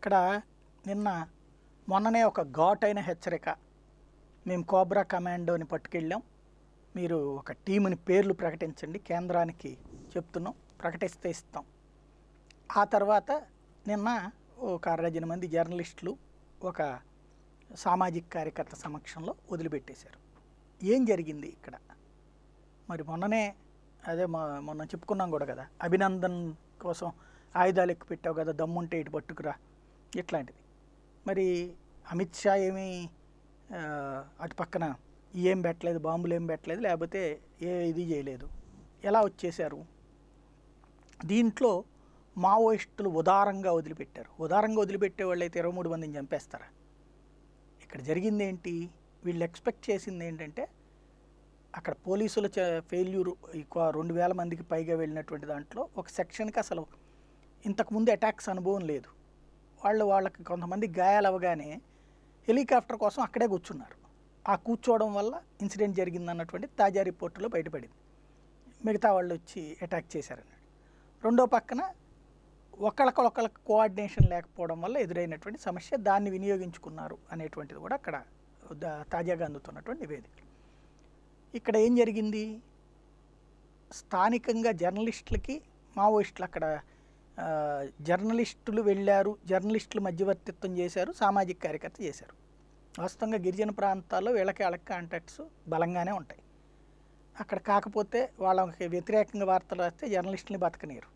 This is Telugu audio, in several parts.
ఇక్కడ నిన్న మొన్ననే ఒక ఘాట్ అయిన హెచ్చరిక మేము కోబ్రా కమాండోని పట్టుకెళ్ళాం మీరు ఒక టీముని పేర్లు ప్రకటించండి కేంద్రానికి చెప్తున్నాం ప్రకటిస్తే ఇస్తాం ఆ తర్వాత నిన్న ఒక అరడజన మంది జర్నలిస్టులు ఒక సామాజిక కార్యకర్త సమక్షంలో వదిలిపెట్టేశారు ఏం జరిగింది ఇక్కడ మరి మొన్ననే అదే మొన్న చెప్పుకున్నాం కూడా కదా అభినందన్ కోసం ఆయుధాలు పెట్టావు కదా దమ్ముంటే ఇటు పట్టుకురా ఇట్లాంటిది మరి అమిత్ షా ఏమీ అటు పక్కన ఏం పెట్టలేదు బాంబులు ఏం పెట్టలేదు లేకపోతే ఏ ఇది చేయలేదు ఎలా వచ్చేశారు దీంట్లో మావోయిస్టులు ఉదారంగా వదిలిపెట్టారు ఉదారంగా వదిలిపెట్టే అయితే ఇరవై మూడు మందిని చంపేస్తారా ఇక్కడ జరిగింది ఏంటి వీళ్ళు ఎక్స్పెక్ట్ చేసింది ఏంటంటే అక్కడ పోలీసుల ఫెయిల్యూర్ ఎక్కువ రెండు వేల మందికి పైగా వెళ్ళినటువంటి దాంట్లో ఒక సెక్షన్కి అసలు ఇంతకుముందు అటాక్స్ అనుభవం లేదు వాళ్ళు వాళ్ళకి కొంతమంది గాయాలు అవగానే హెలికాప్టర్ కోసం అక్కడే కూర్చున్నారు ఆ కూర్చోవడం వల్ల ఇన్సిడెంట్ జరిగిందన్నటువంటి తాజా రిపోర్టులో బయటపడింది మిగతా వాళ్ళు వచ్చి అటాక్ చేశారన్నాడు రెండో పక్కన ఒకళ్ళకొకళ్ళకి కోఆర్డినేషన్ లేకపోవడం వల్ల ఎదురైనటువంటి సమస్య దాన్ని వినియోగించుకున్నారు అనేటువంటిది కూడా అక్కడ తాజాగా అందుతున్నటువంటి నివేదిక ఇక్కడ ఏం జరిగింది స్థానికంగా జర్నలిస్టులకి మావోయిస్టులు అక్కడ జర్నలిస్టులు వెళ్ళారు జర్నలిస్టులు మధ్యవర్తిత్వం చేశారు సామాజిక కార్యకర్త చేశారు వాస్తవంగా గిరిజన ప్రాంతాల్లో వీళ్ళకి వాళ్ళకి కాంటాక్ట్స్ బలంగానే ఉంటాయి అక్కడ కాకపోతే వాళ్ళకి వ్యతిరేకంగా వార్తలు రాస్తే జర్నలిస్టుని బతకనీరు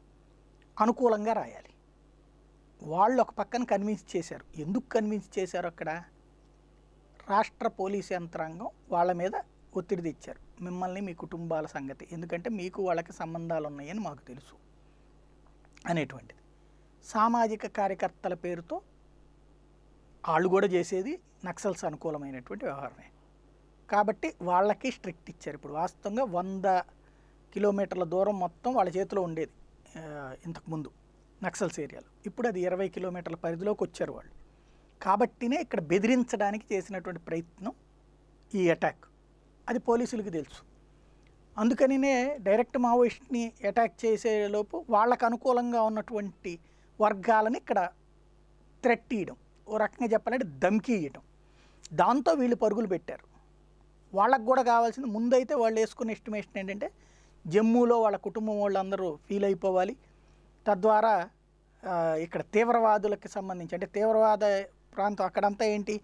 అనుకూలంగా రాయాలి వాళ్ళు ఒక పక్కన కన్విన్స్ చేశారు ఎందుకు కన్విన్స్ చేశారు అక్కడ రాష్ట్ర పోలీస్ యంత్రాంగం వాళ్ళ మీద ఒత్తిడి తెచ్చారు మిమ్మల్ని మీ కుటుంబాల సంగతి ఎందుకంటే మీకు వాళ్ళకి సంబంధాలు ఉన్నాయని మాకు తెలుసు అనేటువంటిది సామాజిక కార్యకర్తల పేరుతో వాళ్ళు కూడా చేసేది నక్సల్స్ అనుకూలమైనటువంటి వ్యవహారమే కాబట్టి వాళ్ళకి స్ట్రిక్ట్ ఇచ్చారు ఇప్పుడు వాస్తవంగా వంద కిలోమీటర్ల దూరం మొత్తం వాళ్ళ చేతిలో ఉండేది ఇంతకుముందు నక్సల్స్ ఏరియాలో ఇప్పుడు అది ఇరవై కిలోమీటర్ల పరిధిలోకి వచ్చారు వాళ్ళు కాబట్టినే ఇక్కడ బెదిరించడానికి చేసినటువంటి ప్రయత్నం ఈ అటాక్ అది పోలీసులకి తెలుసు అందుకనినే డైరెక్ట్ మావోయిస్ట్ని అటాక్ చేసేలోపు వాళ్ళకు అనుకూలంగా ఉన్నటువంటి వర్గాలని ఇక్కడ ఇవ్వడం ఓ రకంగా చెప్పాలంటే ఇవ్వడం దాంతో వీళ్ళు పరుగులు పెట్టారు వాళ్ళకు కూడా కావాల్సింది ముందైతే వాళ్ళు వేసుకున్న ఎస్టిమేషన్ ఏంటంటే జమ్మూలో వాళ్ళ కుటుంబం వాళ్ళందరూ ఫీల్ అయిపోవాలి తద్వారా ఇక్కడ తీవ్రవాదులకు సంబంధించి అంటే తీవ్రవాద ప్రాంతం అక్కడంతా ఏంటి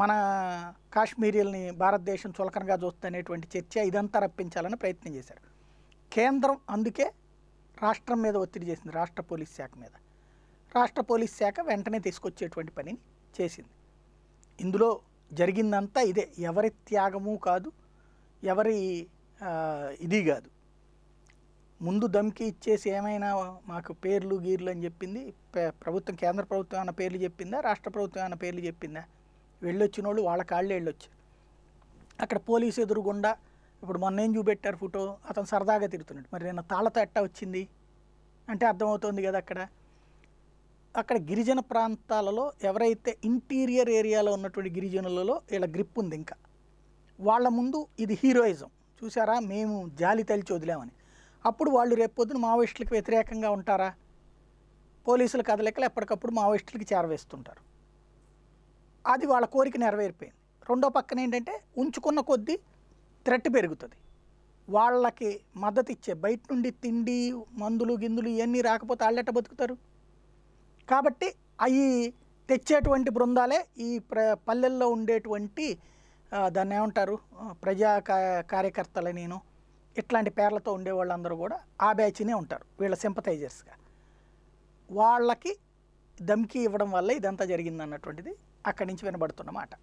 మన కాశ్మీరీల్ని భారతదేశం చులకనగా చూస్తుందనేటువంటి చర్చ ఇదంతా రప్పించాలని ప్రయత్నం చేశారు కేంద్రం అందుకే రాష్ట్రం మీద ఒత్తిడి చేసింది రాష్ట్ర పోలీస్ శాఖ మీద రాష్ట్ర పోలీస్ శాఖ వెంటనే తీసుకొచ్చేటువంటి పనిని చేసింది ఇందులో జరిగిందంతా ఇదే ఎవరి త్యాగము కాదు ఎవరి ఇది కాదు ముందు దమ్కి ఇచ్చేసి ఏమైనా మాకు పేర్లు గీర్లు అని చెప్పింది ప్రభుత్వం కేంద్ర ప్రభుత్వం ఏమైనా పేర్లు చెప్పిందా రాష్ట్ర ప్రభుత్వం ఏమైనా పేర్లు చెప్పిందా వెళ్ళొచ్చిన వాళ్ళు వాళ్ళ కాళ్ళే వెళ్ళొచ్చు అక్కడ పోలీసు ఎదురుగుండా ఇప్పుడు మొన్న ఏం చూపెట్టారు ఫోటో అతను సరదాగా తిరుగుతున్నాడు మరి నిన్న తాళతో ఎట్టా వచ్చింది అంటే అర్థమవుతుంది కదా అక్కడ అక్కడ గిరిజన ప్రాంతాలలో ఎవరైతే ఇంటీరియర్ ఏరియాలో ఉన్నటువంటి గిరిజనులలో ఇలా గ్రిప్ ఉంది ఇంకా వాళ్ళ ముందు ఇది హీరోయిజం చూసారా మేము జాలి తలిచి వదిలేమని అప్పుడు వాళ్ళు రేపొద్దున మావోయిస్టులకు వ్యతిరేకంగా ఉంటారా పోలీసుల కదలికలు ఎప్పటికప్పుడు మావోయిస్టులకి చేరవేస్తుంటారు అది వాళ్ళ కోరిక నెరవేరిపోయింది రెండో పక్కన ఏంటంటే ఉంచుకున్న కొద్దీ థ్రెట్ పెరుగుతుంది వాళ్ళకి మద్దతు ఇచ్చే బయట నుండి తిండి మందులు గిందులు ఇవన్నీ రాకపోతే వాళ్ళట బతుకుతారు కాబట్టి అవి తెచ్చేటువంటి బృందాలే ఈ ప్ర పల్లెల్లో ఉండేటువంటి దాన్ని ఏమంటారు ప్రజా కార్యకర్తల నేను ఇట్లాంటి పేర్లతో ఉండే వాళ్ళందరూ కూడా ఆ బ్యాచ్నే ఉంటారు వీళ్ళ సింపతైజర్స్గా వాళ్ళకి ధమ్కి ఇవ్వడం వల్ల ఇదంతా జరిగింది అన్నటువంటిది అక్కడి నుంచి వినబడుతున్నమాట